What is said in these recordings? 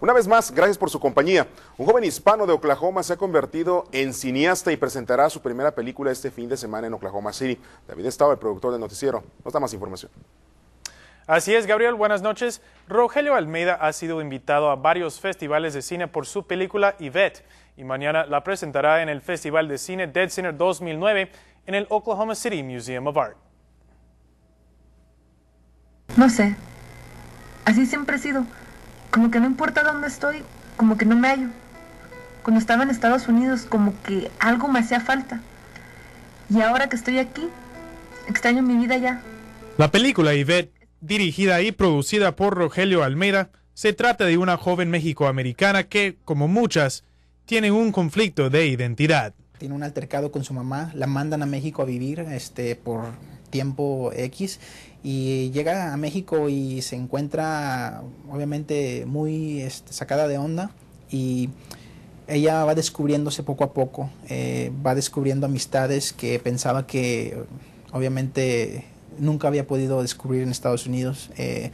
Una vez más, gracias por su compañía. Un joven hispano de Oklahoma se ha convertido en cineasta y presentará su primera película este fin de semana en Oklahoma City. David Estaba, el productor del noticiero, nos da más información. Así es, Gabriel, buenas noches. Rogelio Almeida ha sido invitado a varios festivales de cine por su película Yvette y mañana la presentará en el Festival de Cine Dead Center 2009 en el Oklahoma City Museum of Art. No sé, así siempre ha sido como que no importa dónde estoy, como que no me hallo. Cuando estaba en Estados Unidos, como que algo me hacía falta. Y ahora que estoy aquí, extraño mi vida ya. La película Yvette, dirigida y producida por Rogelio Almeida, se trata de una joven mexicoamericana que, como muchas, tiene un conflicto de identidad. Tiene un altercado con su mamá, la mandan a México a vivir este, por tiempo X y llega a México y se encuentra obviamente muy este, sacada de onda y ella va descubriéndose poco a poco, eh, va descubriendo amistades que pensaba que obviamente nunca había podido descubrir en Estados Unidos, eh,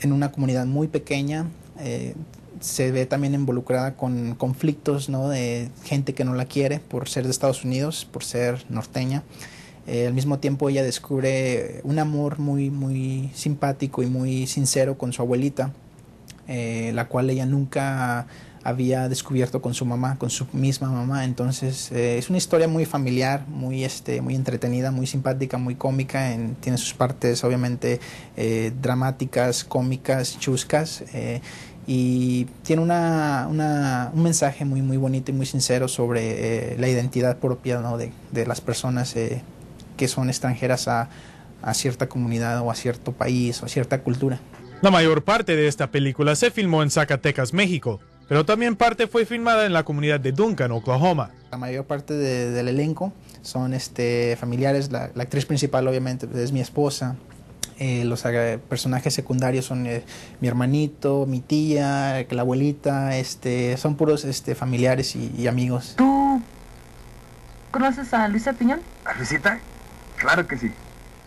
en una comunidad muy pequeña. Eh, se ve también involucrada con conflictos ¿no? de gente que no la quiere por ser de Estados Unidos, por ser norteña. Eh, al mismo tiempo ella descubre un amor muy, muy simpático y muy sincero con su abuelita, eh, la cual ella nunca había descubierto con su mamá, con su misma mamá. Entonces eh, es una historia muy familiar, muy, este, muy entretenida, muy simpática, muy cómica. tiene sus partes obviamente dramáticas, cómicas, chuscas. y tiene un mensaje muy, muy bonito y muy sincero sobre la identidad propia de, de las personas que son extranjeras a, cierta comunidad o a cierto país o a cierta cultura. La mayor parte de esta película se filmó en Zacatecas, México, pero también parte fue filmada en la comunidad de Duncan, Oklahoma. La mayor parte del elenco son este, familiares, la, actriz principal obviamente pues, es mi esposa, eh, los personajes secundarios son eh, mi hermanito, mi tía, la abuelita, este, son puros este, familiares y, amigos. ¿Tú conoces a Luisa Piñón? ¿A Luisita? Claro que sí.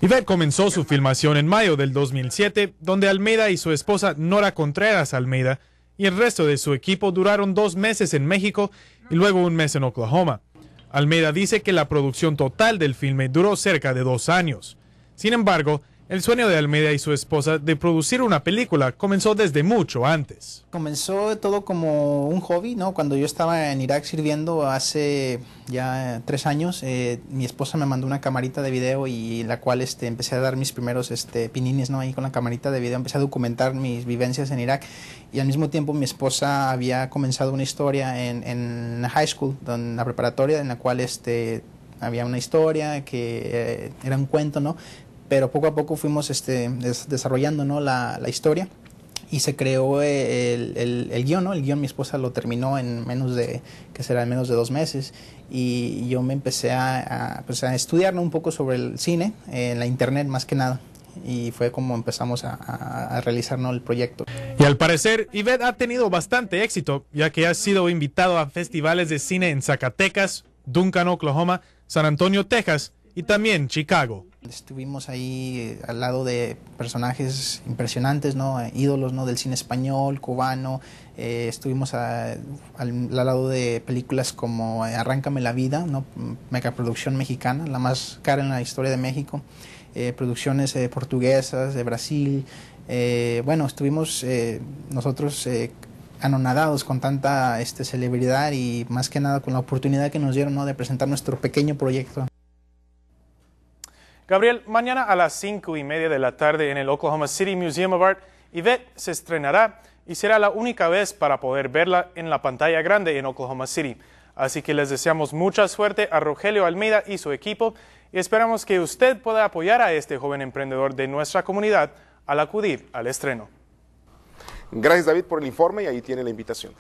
Iver comenzó su filmación en mayo del 2007, donde Almeida y su esposa Nora Contreras Almeida y el resto de su equipo duraron dos meses en México y luego un mes en Oklahoma. Almeida dice que la producción total del filme duró cerca de dos años. Sin embargo, el sueño de Almeida y su esposa de producir una película comenzó desde mucho antes. Comenzó todo como un hobby, ¿no? Cuando yo estaba en Irak sirviendo hace ya tres años, eh, mi esposa me mandó una camarita de video y la cual este, empecé a dar mis primeros este, pinines, ¿no? Ahí con la camarita de video empecé a documentar mis vivencias en Irak y al mismo tiempo mi esposa había comenzado una historia en, en high school, en la preparatoria, en la cual este, había una historia que eh, era un cuento, ¿no? pero poco a poco fuimos este, desarrollando ¿no? la, la, historia y se creó eh, el, el, guión, ¿no? El guión mi esposa lo terminó en menos de, que será en menos de dos meses y yo me empecé a, a, pues, a estudiar un poco sobre el cine, en eh, la internet más que nada y fue como empezamos a, a, a realizarnos el proyecto. Y al parecer, Yvette ha tenido bastante éxito, ya que ha sido invitado a festivales de cine en Zacatecas, Duncan, Oklahoma, San Antonio, Texas, y también Chicago. Estuvimos ahí eh, al lado de personajes impresionantes, ¿no? ídolos del cine español, cubano. Eh, estuvimos al, lado de películas como eh, Arráncame la vida, ¿no? megaproducción mexicana, la más cara en la historia de México. producciones portuguesas de Brasil. bueno, estuvimos nosotros anonadados con tanta este, celebridad y más que nada con la oportunidad que nos dieron de presentar nuestro pequeño proyecto. Gabriel, mañana a las 5 y media de la tarde en el Oklahoma City Museum of Art, Yvette se estrenará y será la única vez para poder verla en la pantalla grande en Oklahoma City. Así que les deseamos mucha suerte a Rogelio Almeida y su equipo y esperamos que usted pueda apoyar a este joven emprendedor de nuestra comunidad al acudir al estreno. Gracias David por el informe y ahí tiene la invitación.